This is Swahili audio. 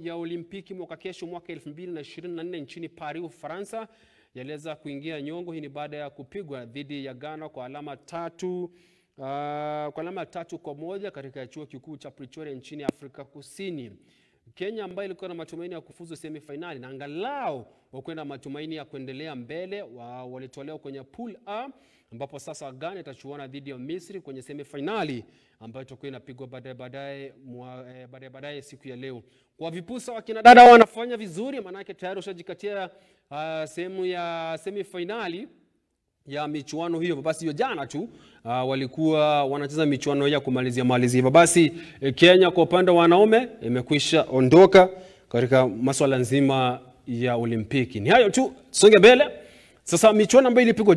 ya Olimpiki mwaka kesho mwaka 2024 nchini Paris, Ufaransa yaliweza kuingia nyongo. Hii ni baada ya kupigwa dhidi ya Ghana kwa alama tatu uh, kwa alama tatu kwa moja katika chuo kikuu cha Pretoria nchini Afrika Kusini. Kenya ambayo ilikuwa na matumaini ya kufuzu semifinali na angalau wakwenda matumaini ya kuendelea mbele wa, walitolewa kwenye pool A ambapo sasa Ghana itachuana dhidi ya Misri kwenye semifinali ambayo itakuwa inapigwa baadaye baadaye eh, baadaye baadaye siku ya leo. Kwa vipusa kina dada wanafanya vizuri, maanake tayari ushajikatia uh, ah, sehemu ya semifinali ya michuano hiyo. Basi hiyo jana tu uh, walikuwa wanacheza michuano ya kumalizia malizia. Basi eh, Kenya kwa upande wa wanaume imekwisha ondoka katika masuala nzima ya Olimpiki. Ni hayo tu, songe mbele. Sasa michuano ambayo ilipigwa